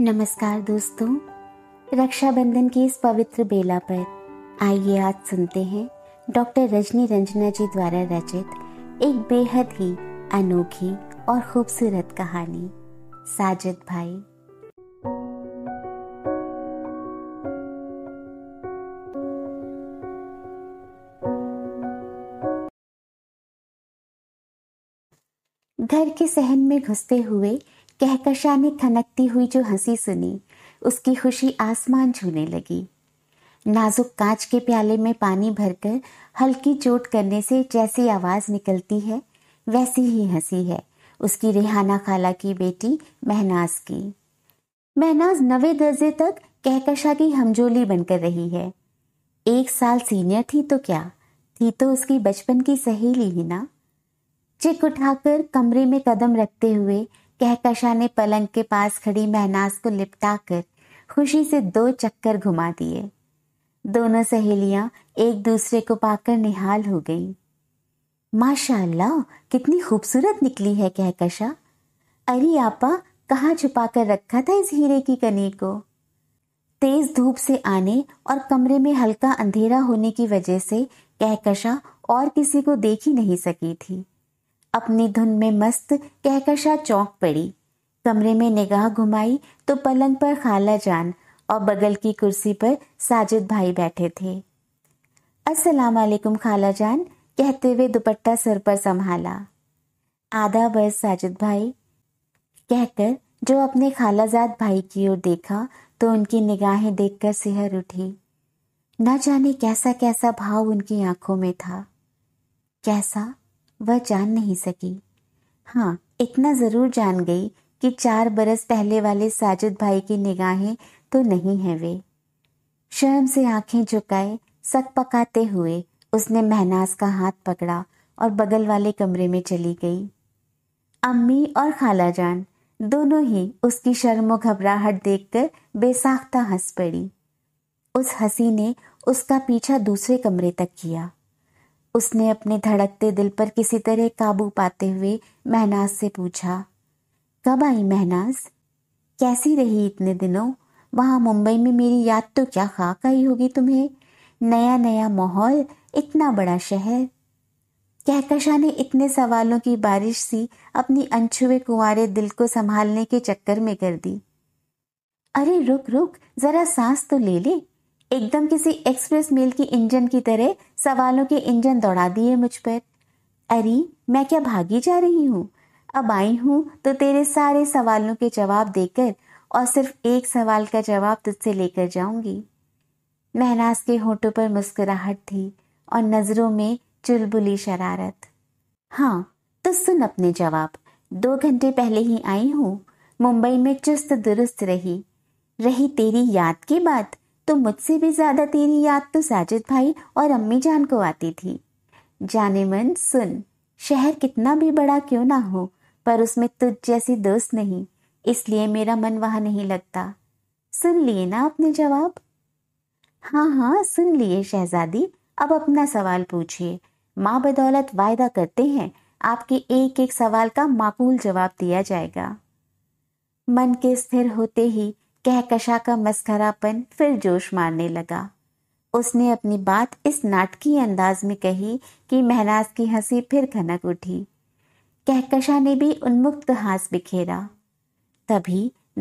नमस्कार दोस्तों रक्षाबंधन की इस पवित्र बेला पर आइए आज सुनते हैं डॉक्टर रजनी रंजना जी द्वारा रचित एक बेहद ही अनोखी और खूबसूरत कहानी साजिद भाई घर के सहन में घुसते हुए कहकशा ने खनकती हुई जो हंसी सुनी उसकी खुशी आसमान छूने लगी नाजुक कांच के प्याले में पानी भरकर हल्की चोट करने से जैसी आवाज़ निकलती है वैसी ही हंसी है उसकी रेहाना खाला की बेटी महनाज की महनाज नवे दर्जे तक कहकशा की हमजोली बनकर रही है एक साल सीनियर थी तो क्या थी तो उसकी बचपन की सहेली ही ना चिक उठाकर कमरे में कदम रखते हुए कहकशा ने पलंग के पास खड़ी महनाज को लिपटाकर खुशी से दो चक्कर घुमा दिए दोनों सहेलियां एक दूसरे को पाकर निहाल हो गईं। माशाल्लाह कितनी खूबसूरत निकली है कहकशा अरे आपा कहाँ छुपा कर रखा था इस हीरे की कनी को तेज धूप से आने और कमरे में हल्का अंधेरा होने की वजह से कहकशा और किसी को देख ही नहीं सकी थी अपनी धुन में मस्त कहकशा चौंक पड़ी कमरे में निगाह घुमाई तो पलंग पर खाला जान और बगल की कुर्सी पर साजिद भाई बैठे थे अस्सलाम वालेकुम खाला जान कहते हुए दुपट्टा सर पर संभाला आधा बस साजिद भाई कहकर जो अपने खालाजाद भाई की ओर देखा तो उनकी निगाहें देखकर सिहर उठी न जाने कैसा कैसा भाव उनकी आंखों में था कैसा वह जान नहीं सकी हाँ इतना ज़रूर जान गई कि चार बरस पहले वाले साजिद भाई की निगाहें तो नहीं हैं वे शर्म से आंखें झुकाए सक पकाते हुए उसने महनाज का हाथ पकड़ा और बगल वाले कमरे में चली गई अम्मी और खालाजान दोनों ही उसकी शर्म और घबराहट देखकर बेसाख्ता हंस पड़ी उस हंसी ने उसका पीछा दूसरे कमरे तक किया उसने अपने धड़कते दिल पर किसी तरह काबू पाते हुए महनाज से पूछा कब आई महनाज कैसी रही इतने दिनों वहाँ मुंबई में मेरी याद तो क्या खाक आई होगी तुम्हें नया नया माहौल इतना बड़ा शहर कहकशा ने इतने सवालों की बारिश सी अपनी अनछुए कुंवारे दिल को संभालने के चक्कर में कर दी अरे रुक रुक जरा सांस तो ले ले एकदम किसी एक्सप्रेस मेल की इंजन की तरह सवालों के इंजन दौड़ा दिए मुझ पर अरे मैं क्या भागी जा रही हूँ अब आई हूँ तो तेरे सारे सवालों के जवाब देकर और सिर्फ एक सवाल का जवाब तुझसे लेकर जाऊंगी महनाज के होठों पर मुस्कुराहट थी और नज़रों में चुलबुली शरारत हाँ तो सुन अपने जवाब दो घंटे पहले ही आई हूँ मुंबई में चुस्त दुरुस्त रही रही तेरी याद की बात तो मुझसे भी ज़्यादा तेरी याद तो साजिद भाई और अम्मी जान को आती थी जाने मन सुन शहर कितना भी बड़ा क्यों ना हो पर उसमें तुझ जैसी दोस्त नहीं इसलिए मेरा मन वहां नहीं लगता सुन लिए ना अपने जवाब हाँ हाँ सुन लिए शहजादी अब अपना सवाल पूछिए माँ बदौलत वायदा करते हैं आपके एक एक सवाल का माकूल जवाब दिया जाएगा मन के स्थिर होते ही कहकशा का मस्खरापन फिर जोश मारने लगा उसने अपनी बात इस नाटकीय अंदाज में कही कि महनाज की हंसी फिर खनक उठी कहकशा ने भी उन्मुक्त हास बिखेरा तभी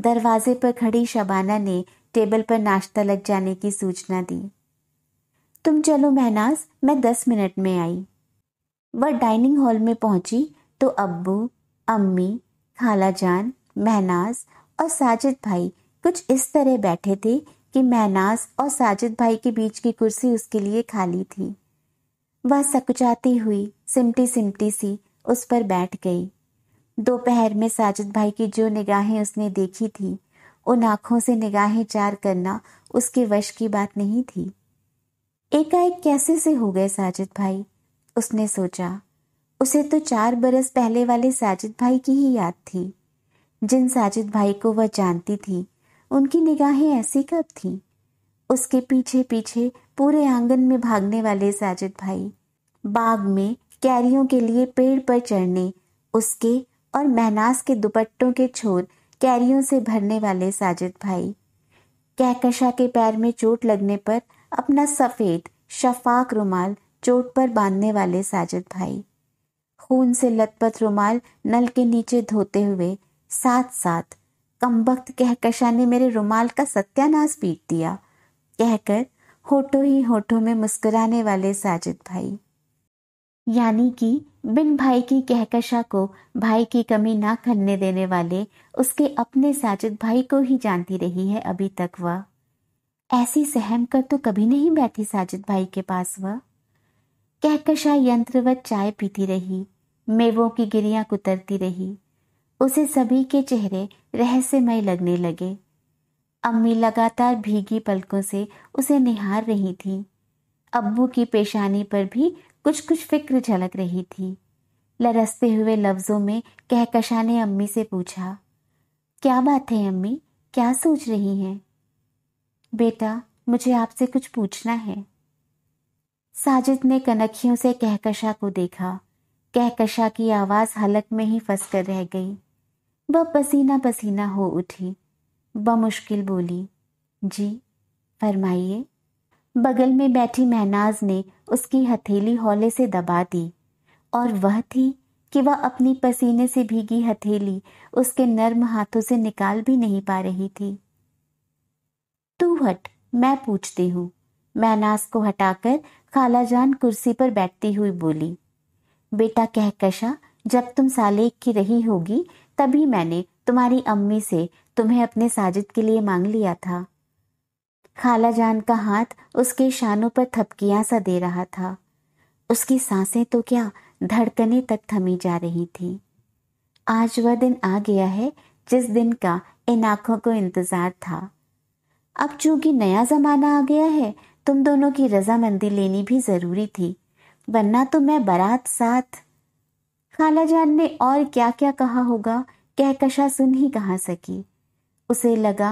दरवाजे पर खड़ी शबाना ने टेबल पर नाश्ता लग जाने की सूचना दी तुम चलो महनाज मैं दस मिनट में आई वह डाइनिंग हॉल में पहुंची तो अब्बू अम्मी खाला जान महनाज और साजिद भाई कुछ इस तरह बैठे थे कि महनाज और साजिद भाई के बीच की कुर्सी उसके लिए खाली थी वह सकुचाती हुई सिमटी सिमटी सी उस पर बैठ गई दोपहर में साजिद भाई की जो निगाहें उसने देखी थी उन आंखों से निगाहें चार करना उसके वश की बात नहीं थी एकाएक कैसे से हो गए साजिद भाई उसने सोचा उसे तो चार बरस पहले वाले साजिद भाई की ही याद थी जिन साजिद भाई को वह जानती थी उनकी निगाहें ऐसी कब थीं उसके पीछे पीछे पूरे आंगन में भागने वाले साजिद भाई बाग में कैरियों के लिए पेड़ पर चढ़ने उसके और महनास के दुपट्टों के छोर कैरियों से भरने वाले साजिद भाई कहकशा के पैर में चोट लगने पर अपना सफ़ेद शफाक रुमाल चोट पर बांधने वाले साजिद भाई खून से लथपथ रुमाल नल के नीचे धोते हुए साथ साथ कमबख्त कहकशा ने मेरे रुमाल का सत्यानाश पीट दिया कहकर होठो ही होठों में मुस्कुराने वाले साजिद भाई यानी कि बिन भाई की कहकशा को भाई की कमी ना करने देने वाले उसके अपने साजिद भाई को ही जानती रही है अभी तक वह ऐसी सहम कर तो कभी नहीं बैठी साजिद भाई के पास वह कहकशा यंत्रवत चाय पीती रही मेवों की गिरियां कुतरती रही उसे सभी के चेहरे रहस्यमय लगने लगे अम्मी लगातार भीगी पलकों से उसे निहार रही थी अब्बू की पेशानी पर भी कुछ कुछ फिक्र झलक रही थी लरसते हुए लफ्जों में कहकशा ने अम्मी से पूछा क्या बात है अम्मी क्या सोच रही हैं बेटा मुझे आपसे कुछ पूछना है साजिद ने कनखियों से कहकशा को देखा कहकशा की आवाज़ हलक में ही फंस कर रह गई वह पसीना पसीना हो उठी मुश्किल बोली जी फरमाइए बगल में बैठी महनाज ने उसकी हथेली हौले से दबा दी और वह थी कि वह अपनी पसीने से भीगी हथेली उसके नर्म हाथों से निकाल भी नहीं पा रही थी तू हट मैं पूछती हूँ मैनास को हटाकर खालाजान कुर्सी पर बैठती हुई बोली बेटा कहकशा जब तुम सालेख की रही होगी तभी मैंने तुम्हारी अम्मी से तुम्हें अपने साजिद के लिए मांग लिया था खाला जान का हाथ उसके शानों पर थपकियां सा दे रहा था उसकी सांसें तो क्या धड़कने तक थमी जा रही थी आज वह दिन आ गया है जिस दिन का इन आंखों को इंतजार था अब चूंकि नया जमाना आ गया है तुम दोनों की रजामंदी लेनी भी जरूरी थी वरना तो मैं बारात साथ खालाजान ने और क्या क्या कहा होगा कहकशा सुन ही कहा सकी उसे लगा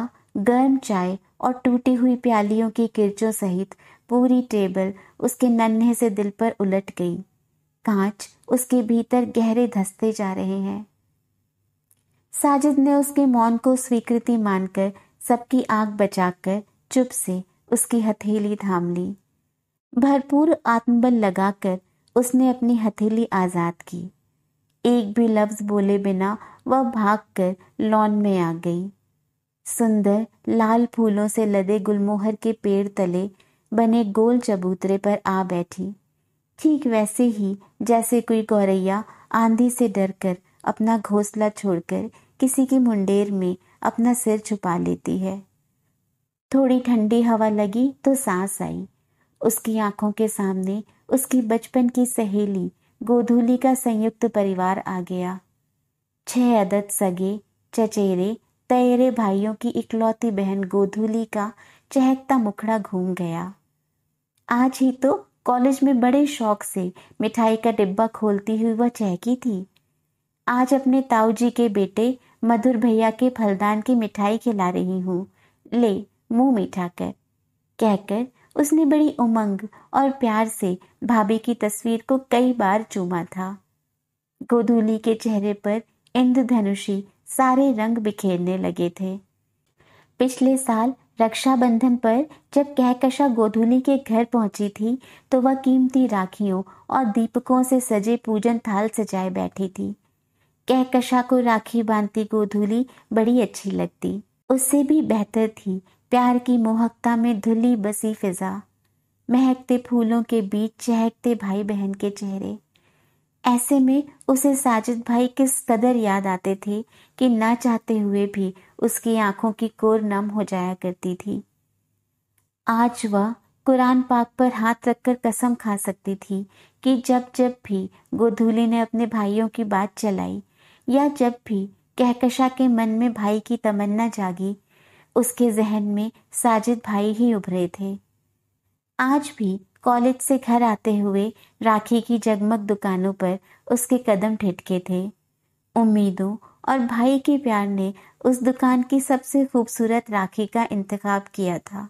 गर्म चाय और टूटी हुई प्यालियों की किरचों सहित पूरी टेबल उसके नन्हे से दिल पर उलट गई कांच उसके भीतर गहरे धसते जा रहे हैं साजिद ने उसके मौन को स्वीकृति मानकर सबकी आंख बचाकर चुप से उसकी हथेली थाम ली भरपूर आत्मबल लगाकर उसने अपनी हथेली आज़ाद की एक भी लफ्ज बोले बिना वह भागकर लॉन में आ गई सुंदर लाल फूलों से लदे गुलमोहर के पेड़ तले बने गोल चबूतरे पर आ बैठी ठीक वैसे ही जैसे कोई गौरैया आंधी से डरकर अपना घोंसला छोड़कर किसी की मुंडेर में अपना सिर छुपा लेती है थोड़ी ठंडी हवा लगी तो सांस आई उसकी आंखों के सामने उसकी बचपन की सहेली गोधूली का संयुक्त परिवार आ गया छह अदद सगे चचेरे तयरे भाइयों की इकलौती बहन गोधूली का चहकता मुखड़ा घूम गया आज ही तो कॉलेज में बड़े शौक से मिठाई का डिब्बा खोलती हुई वह चहकी थी आज अपने ताऊजी के बेटे मधुर भैया के फलदान की मिठाई खिला रही हूँ ले मुंह मीठा कर कहकर उसने बड़ी उमंग और प्यार से भाभी की तस्वीर को कई बार चूमा था गोधूली के चेहरे पर इंद्रधनुषी सारे रंग बिखेरने लगे थे पिछले साल रक्षाबंधन पर जब कहकशा गोधूली के घर पहुंची थी तो वह कीमती राखियों और दीपकों से सजे पूजन थाल सजाए बैठी थी कहकशा को राखी बांधती गोधूली बड़ी अच्छी लगती उससे भी बेहतर थी प्यार की मोहकता में धुली बसी फिजा महकते फूलों के बीच चहकते भाई बहन के चेहरे ऐसे में उसे साजिद भाई किस कदर याद आते थे कि ना चाहते हुए भी उसकी आंखों की कोर नम हो जाया करती थी आज वह कुरान पाक पर हाथ रखकर कसम खा सकती थी कि जब जब भी गोधूली ने अपने भाइयों की बात चलाई या जब भी कहकशा के मन में भाई की तमन्ना जागी उसके जहन में साजिद भाई ही उभरे थे आज भी कॉलेज से घर आते हुए राखी की जगमग दुकानों पर उसके कदम ठिटके थे उम्मीदों और भाई के प्यार ने उस दुकान की सबसे खूबसूरत राखी का इंतखब किया था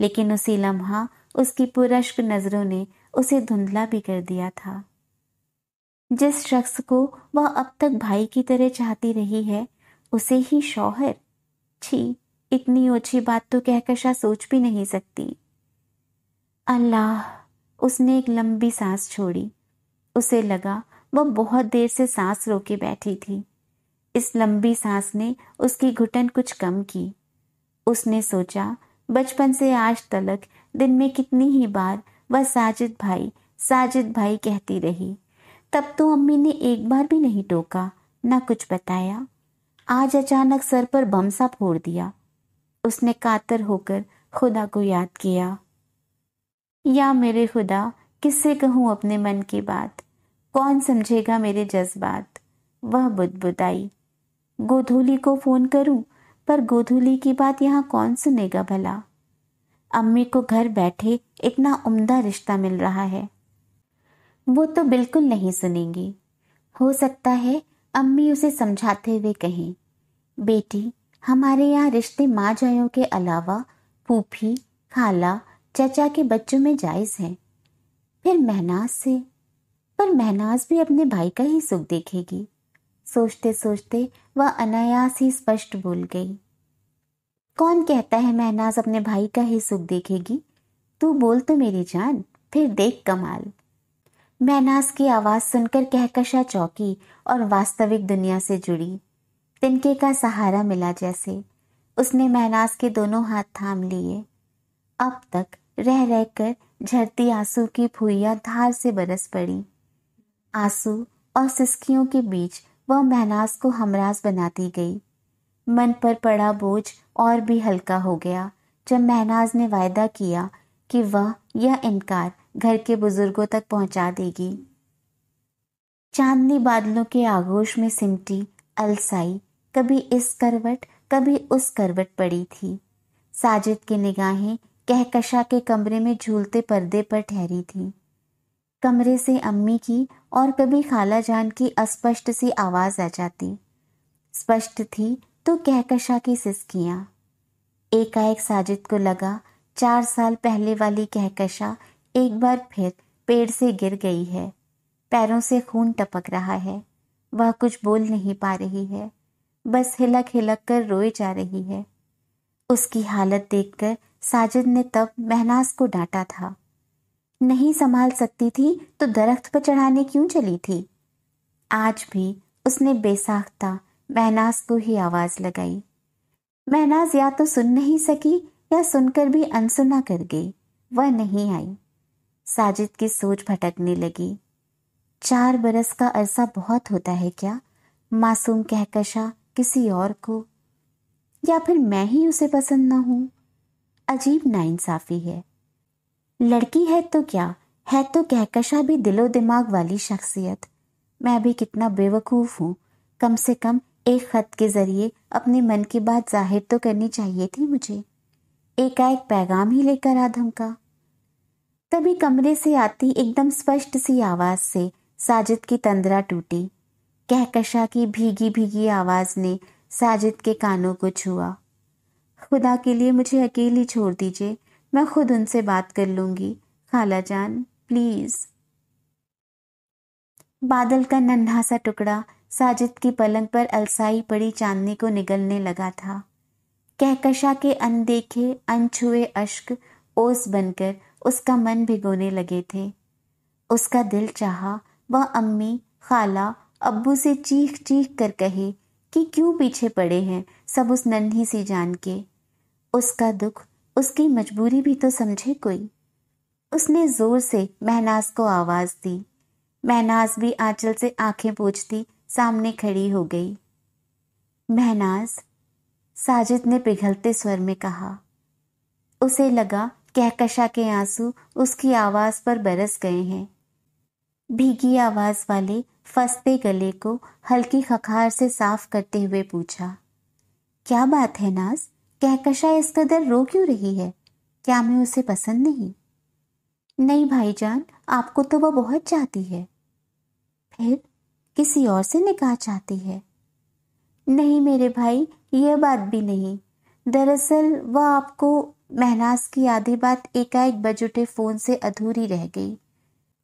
लेकिन उसी लम्हा उसकी पुरश्क नज़रों ने उसे धुंधला भी कर दिया था जिस शख्स को वह अब तक भाई की तरह चाहती रही है उसे ही शौहर छी इतनी ओछी बात तो कहकशा सोच भी नहीं सकती अल्लाह उसने एक लंबी सांस छोड़ी उसे लगा वह बहुत देर से सांस रोके बैठी थी इस लंबी सांस ने उसकी घुटन कुछ कम की उसने सोचा बचपन से आज तलक दिन में कितनी ही बार वह साजिद भाई साजिद भाई कहती रही तब तो अम्मी ने एक बार भी नहीं टोका ना कुछ बताया आज अचानक सर पर बम सा फोड़ दिया उसने कातर होकर खुदा को याद किया या मेरे खुदा किससे कहूँ अपने मन की बात कौन समझेगा मेरे जज्बात वह बुदबुदाई गोधूली को फ़ोन करूं पर गोधूली की बात यहाँ कौन सुनेगा भला अम्मी को घर बैठे इतना उम्दा रिश्ता मिल रहा है वो तो बिल्कुल नहीं सुनेंगी हो सकता है अम्मी उसे समझाते हुए कहें बेटी हमारे यहाँ रिश्ते माँ जयों के अलावा फूफी खाला चाचा के बच्चों में जायज़ हैं फिर महनाज से पर महनाज भी अपने भाई का ही सुख देखेगी सोचते सोचते वह अनायास ही स्पष्ट बोल गई कौन कहता है महनाज अपने भाई का ही सुख देखेगी तू बोल तो मेरी जान फिर देख कमाल महनाज की आवाज़ सुनकर कहकशा चौकी और वास्तविक दुनिया से जुड़ी तिनके का सहारा मिला जैसे उसने महनाज के दोनों हाथ थाम लिए अब तक रह रहकर झरती आंसू की भूया धार से बरस पड़ी आंसू और सिस्कियों के बीच वह महनाज को हमराज बनाती गई मन पर पड़ा बोझ और भी हल्का हो गया जब महनाज ने वायदा किया कि वह यह इनकार घर के बुजुर्गों तक पहुंचा देगी चांदनी बादलों के आगोश में सिमटी अलसाई कभी इस करवट कभी उस करवट पड़ी थी साजिद की निगाहें कहकशा के कमरे में झूलते पर्दे पर ठहरी थी कमरे से अम्मी की और कभी खाला जान की अस्पष्ट सी आवाज़ आ जाती स्पष्ट थी तो कहकशा की सिसकियां एकाएक साजिद को लगा चार साल पहले वाली कहकशा एक बार फिर पेड़ से गिर गई है पैरों से खून टपक रहा है वह कुछ बोल नहीं पा रही है बस हिलक हिलक कर रोए जा रही है उसकी हालत देखकर साजिद ने तब महनाज को डांटा था नहीं संभाल सकती थी तो दरख्त पर चढ़ाने क्यों चली थी आज भी उसने बेसाख्ता महनाज को ही आवाज लगाई महनाज या तो सुन नहीं सकी या सुनकर भी अनसुना कर गई वह नहीं आई साजिद की सोच भटकने लगी चार बरस का अरसा बहुत होता है क्या मासूम कहकशा किसी और को या फिर मैं ही उसे पसंद ना हूं अजीब नाइंसाफी है लड़की है तो क्या है तो कहकशा भी दिलो दिमाग वाली शख्सियत मैं भी कितना बेवकूफ़ हूँ कम से कम एक ख़त के ज़रिए अपने मन की बात जाहिर तो करनी चाहिए थी मुझे एकाएक पैगाम ही लेकर आ धमका तभी कमरे से आती एकदम स्पष्ट सी आवाज़ से साजिद की तंद्रा टूटी कहकशा की भीगी भीगी आवाज ने साजिद के कानों को छुआ खुदा के लिए मुझे अकेली छोड़ दीजिए मैं खुद उनसे बात कर लूंगी खाला जान प्लीज बादल का नन्हा सा टुकड़ा साजिद की पलंग पर अलसाई पड़ी चांदनी को निगलने लगा था कहकशा के अनदेखे अनछुए अश्क ओस बनकर उसका मन भिगोने लगे थे उसका दिल चाहा वह अम्मी खाला अब्बू से चीख चीख कर कहे कि क्यों पीछे पड़े हैं सब उस नन्ही सी जान के उसका दुख उसकी मजबूरी भी तो समझे कोई उसने जोर से महनाज को आवाज़ दी महनाज भी आंचल से आंखें पूछती सामने खड़ी हो गई महनाज साजिद ने पिघलते स्वर में कहा उसे लगा कहकशा के आंसू उसकी आवाज़ पर बरस गए हैं भीगी आवाज वाले फंसते गले को हल्की खखार से साफ करते हुए पूछा क्या बात है नाज कहकशा इस कदर रो क्यों रही है क्या मैं उसे पसंद नहीं नहीं भाईजान आपको तो वह बहुत चाहती है फिर किसी और से निकाह चाहती है नहीं मेरे भाई यह बात भी नहीं दरअसल वह आपको महनाज की आधी बात एकाएक बजुटे फ़ोन से अधूरी रह गई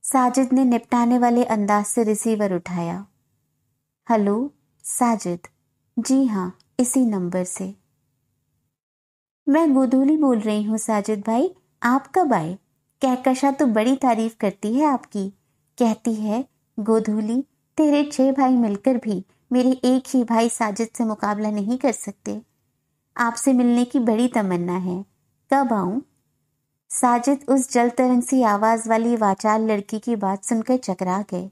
साजिद ने निपटाने वाले अंदाज से रिसीवर उठाया हेलो साजिद जी हाँ इसी नंबर से मैं गोधूली बोल रही हूँ साजिद भाई आप कब आए कहकशा तो बड़ी तारीफ करती है आपकी कहती है गोधूली तेरे छह भाई मिलकर भी मेरे एक ही भाई साजिद से मुकाबला नहीं कर सकते आपसे मिलने की बड़ी तमन्ना है कब आऊं साजिद उस जल तरंग सी आवाज वाली वाचाल लड़की की बात सुनकर चकरा गए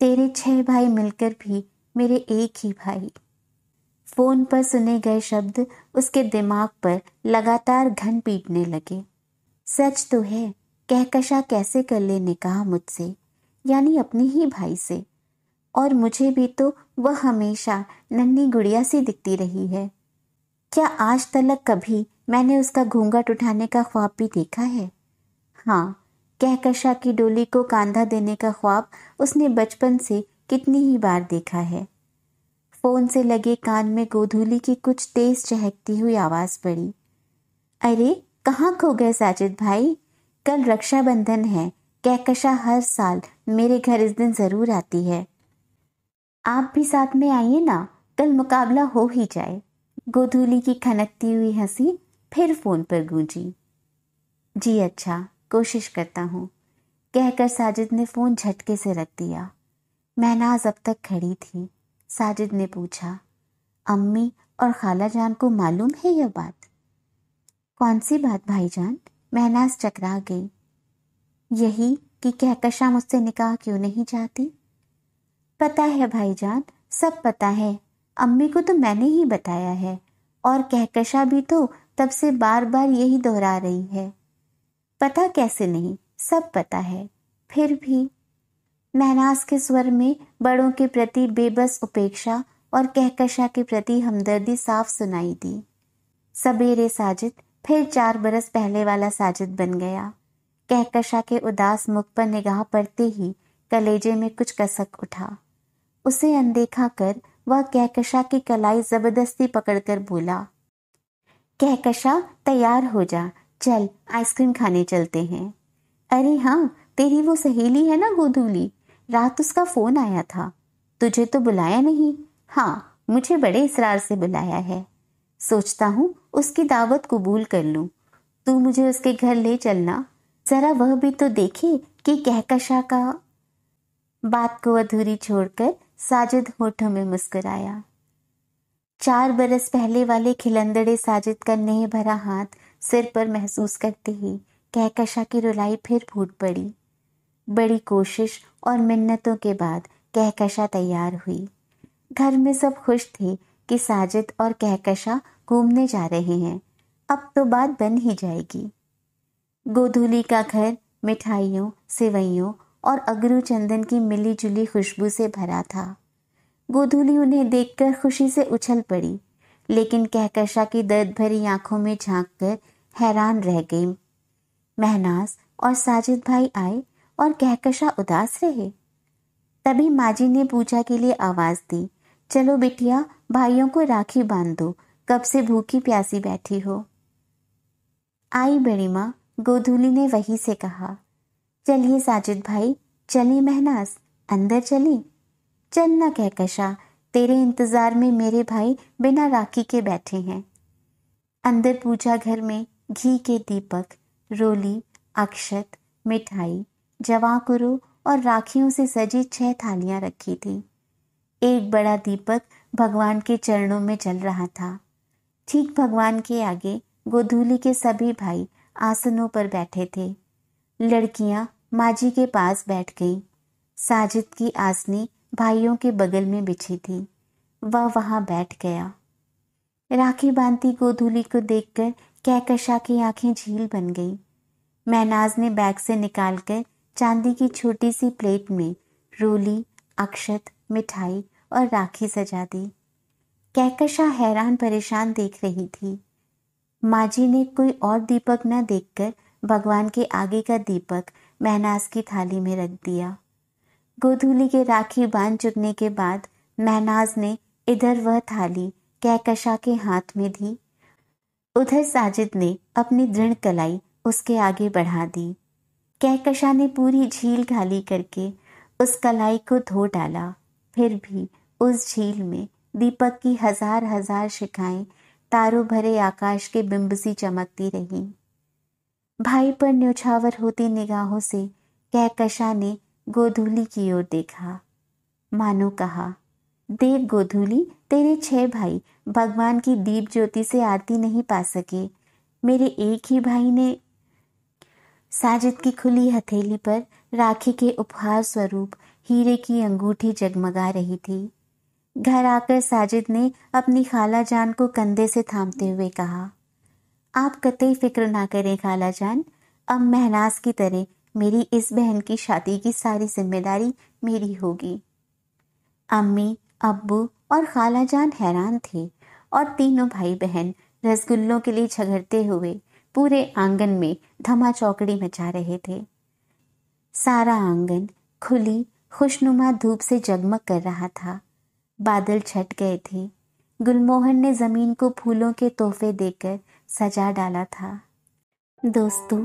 तेरे छह भाई मिलकर भी मेरे एक ही भाई फोन पर सुने गए शब्द उसके दिमाग पर लगातार घन पीटने लगे सच तो है कहकशा कैसे कर ले निकाह मुझसे यानी अपने ही भाई से और मुझे भी तो वह हमेशा नन्ही गुड़िया सी दिखती रही है क्या आज तलक कभी मैंने उसका घूंघट उठाने का ख्वाब भी देखा है हाँ कहकशा की डोली को कांधा देने का ख्वाब उसने बचपन से कितनी ही बार देखा है फोन से लगे कान में गोधूली की कुछ तेज चहकती हुई आवाज पड़ी अरे कहाँ खो गए साजिद भाई कल रक्षाबंधन है कहकशा हर साल मेरे घर इस दिन जरूर आती है आप भी साथ में आइए ना कल मुकाबला हो ही जाए गोधूली की खनकती हुई हंसी फिर फोन पर गूंजी जी अच्छा कोशिश करता हूँ कहकर साजिद ने फोन झटके से रख दिया महनाज अब तक खड़ी थी साजिद ने पूछा अम्मी और खाला जान को मालूम है यह बात कौन सी बात भाईजान महनाज चकरा गई यही कि कहकशा मुझसे निकाह क्यों नहीं चाहती पता है भाईजान सब पता है अम्मी को तो मैंने ही बताया है और कहकशा भी तो तब से बार बार यही दोहरा रही है पता कैसे नहीं सब पता है फिर भी महनास के स्वर में बड़ों के प्रति बेबस उपेक्षा और कहकशा के प्रति हमदर्दी साफ सुनाई दी सबेरे साजिद फिर चार बरस पहले वाला साजिद बन गया कहकशा के उदास मुख पर निगाह पड़ते ही कलेजे में कुछ कसक उठा उसे अनदेखा कर वह कहकशा की कलाई जबरदस्ती पकड़कर बोला कहकशा तैयार हो जा चल आइसक्रीम खाने चलते हैं अरे हाँ तेरी वो सहेली है ना गोधूली रात उसका फोन आया था तुझे तो बुलाया नहीं हाँ मुझे बड़े इसरार से बुलाया है सोचता हूँ उसकी दावत कबूल कर लूँ तू मुझे उसके घर ले चलना जरा वह भी तो देखे कि कहकशा का बात को अधूरी छोड़कर साजिद होठों में मुस्कुराया चार बरस पहले वाले खिलंदड़े साजिद का नए भरा हाथ सिर पर महसूस करते ही कहकशा की रुलाई फिर फूट पड़ी बड़ी कोशिश और मिन्नतों के बाद कहकशा तैयार हुई घर में सब खुश थे कि साजिद और कहकशा घूमने जा रहे हैं अब तो बात बन ही जाएगी गोधूली का घर मिठाइयों सेवैयों और अगरू चंदन की मिली जुली खुशबू से भरा था गोधूली उन्हें देखकर खुशी से उछल पड़ी लेकिन कहकशा की दर्द भरी आंखों में झांक कर हैरान रह गई महनाज और साजिद भाई आए और कहकशा उदास रहे तभी माजी ने पूजा के लिए आवाज दी चलो बिटिया भाइयों को राखी बांध दो कब से भूखी प्यासी बैठी हो आई बड़ी माँ गोधूली ने वही से कहा चलिए साजिद भाई चलिए महनाज अंदर चली चल कहकशा तेरे इंतजार में मेरे भाई बिना राखी के बैठे हैं अंदर पूजा घर में घी के दीपक रोली अक्षत मिठाई जवाकुरु और राखियों से सजी छह थालियां रखी थी एक बड़ा दीपक भगवान के चरणों में जल रहा था ठीक भगवान के आगे गोधूली के सभी भाई आसनों पर बैठे थे लड़कियां माजी के पास बैठ गईं साजिद की आसनी भाइयों के बगल में बिछी थी वह वहां बैठ गया राखी बांधती गोधूली को देखकर कहकशा की आंखें झील बन गई महनाज ने बैग से निकालकर चांदी की छोटी सी प्लेट में रोली अक्षत मिठाई और राखी सजा दी कहकशा हैरान परेशान देख रही थी माँ जी ने कोई और दीपक न देखकर भगवान के आगे का दीपक महनाज की थाली में रख दिया गोधूली के राखी बांध चुकने के बाद महनाज ने इधर वह थाली कहकशा के हाथ में दी उधर साजिद ने अपनी दृढ़ कलाई उसके आगे बढ़ा दी कहकशा ने पूरी झील खाली करके उस कलाई को धो डाला फिर भी उस झील में दीपक की हजार हजार शिखाएं तारों भरे आकाश के बिंब सी चमकती रहीं भाई पर न्योछावर होती निगाहों से कहकशा ने गोधूली की ओर देखा मानो कहा देव गोधूली तेरे छह भाई भगवान की दीप ज्योति से आरती नहीं पा सके मेरे एक ही भाई ने साजिद की खुली हथेली पर राखी के उपहार स्वरूप हीरे की अंगूठी जगमगा रही थी घर आकर साजिद ने अपनी खाला जान को कंधे से थामते हुए कहा आप कतई फिक्र ना करें खाला जान अब महनास की तरह मेरी इस बहन की शादी की सारी जिम्मेदारी मेरी होगी अम्मी अब्बू और जान हैरान थे और तीनों भाई बहन रसगुल्लों के लिए झगड़ते हुए पूरे आंगन में धमा चौकड़ी मचा रहे थे सारा आंगन खुली खुशनुमा धूप से जगमग कर रहा था बादल छट गए थे गुलमोहन ने जमीन को फूलों के तोहफे देकर सजा डाला था दोस्तों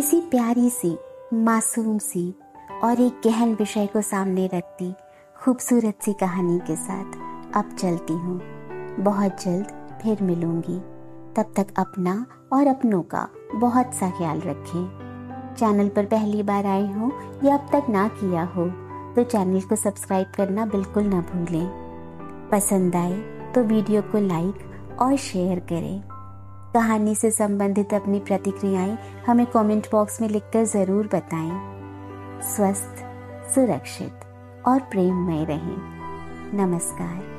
इसी प्यारी सी मासूम सी और एक गहन विषय को सामने रखती खूबसूरत सी कहानी के साथ अब चलती हूँ बहुत जल्द फिर मिलूंगी तब तक अपना और अपनों का बहुत सा ख्याल रखें चैनल पर पहली बार आए हों या अब तक ना किया हो तो चैनल को सब्सक्राइब करना बिल्कुल ना भूलें पसंद आए तो वीडियो को लाइक और शेयर करें कहानी से संबंधित अपनी प्रतिक्रियाएं हमें कमेंट बॉक्स में लिखकर ज़रूर बताएं। स्वस्थ सुरक्षित और प्रेममय रहें नमस्कार